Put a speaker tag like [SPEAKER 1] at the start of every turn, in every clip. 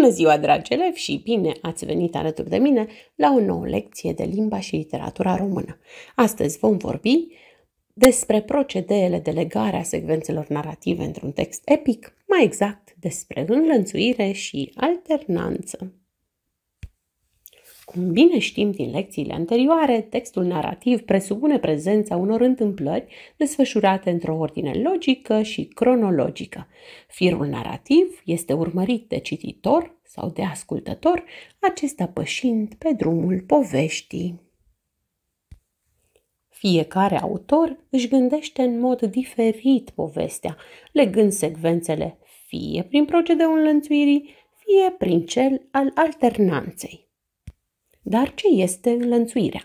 [SPEAKER 1] Bună ziua, dragi elevi, și bine ați venit alături de mine la o nouă lecție de limba și literatura română. Astăzi vom vorbi despre procedeele de legare a secvențelor narrative într-un text epic, mai exact despre înlănțuire și alternanță. Cum bine știm din lecțiile anterioare, textul narrativ presupune prezența unor întâmplări desfășurate într-o ordine logică și cronologică. Firul narrativ este urmărit de cititor sau de ascultător, acesta pășind pe drumul poveștii. Fiecare autor își gândește în mod diferit povestea, legând secvențele fie prin procedeul înlănțuirii, fie prin cel al alternanței. Dar ce este înlănțuirea?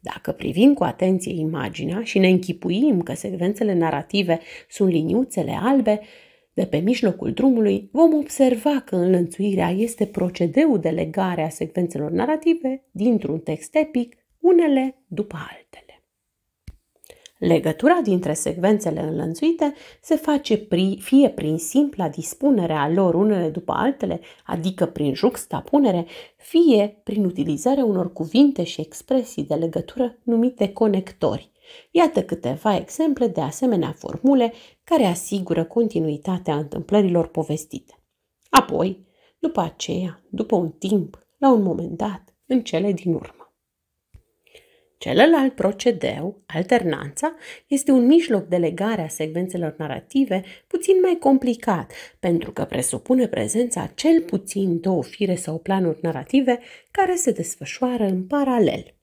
[SPEAKER 1] Dacă privim cu atenție imaginea și ne închipuim că secvențele narrative sunt liniuțele albe, de pe mijlocul drumului vom observa că înlănțuirea este procedeul de legare a secvențelor narrative dintr-un text epic, unele după altele. Legătura dintre secvențele înlănțuite se face pri, fie prin simpla dispunere a lor unele după altele, adică prin juxtapunere, fie prin utilizarea unor cuvinte și expresii de legătură numite conectori. Iată câteva exemple de asemenea formule care asigură continuitatea întâmplărilor povestite. Apoi, după aceea, după un timp, la un moment dat, în cele din urmă. Celălalt procedeu, alternanța, este un mijloc de legare a secvențelor narrative puțin mai complicat, pentru că presupune prezența cel puțin două fire sau planuri narrative care se desfășoară în paralel.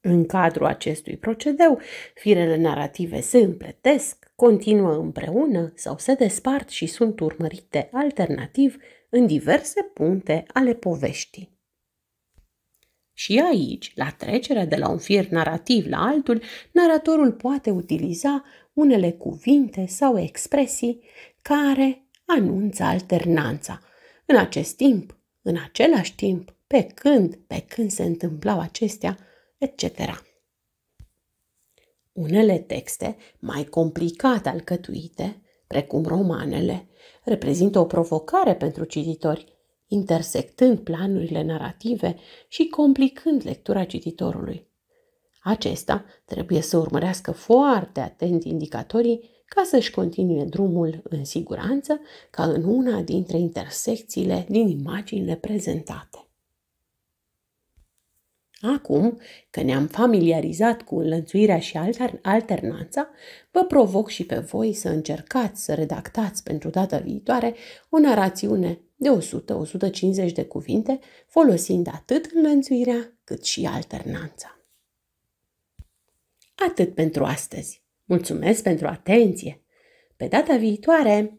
[SPEAKER 1] În cadrul acestui procedeu, firele narrative se împletesc, continuă împreună sau se despart și sunt urmărite alternativ în diverse puncte ale poveștii. Și aici, la trecerea de la un fir narrativ la altul, naratorul poate utiliza unele cuvinte sau expresii care anunță alternanța. În acest timp, în același timp, pe când, pe când se întâmplau acestea, etc. Unele texte mai complicat alcătuite, precum romanele, reprezintă o provocare pentru cititori, intersectând planurile narrative și complicând lectura cititorului. Acesta trebuie să urmărească foarte atent indicatorii ca să-și continue drumul în siguranță, ca în una dintre intersecțiile din imaginile prezentate. Acum că ne-am familiarizat cu înlănțuirea și alter- alternanța, vă provoc și pe voi să încercați să redactați pentru data viitoare o narațiune de 100-150 de cuvinte, folosind atât înlănțuirea cât și alternanța. Atât pentru astăzi. Mulțumesc pentru atenție! Pe data viitoare!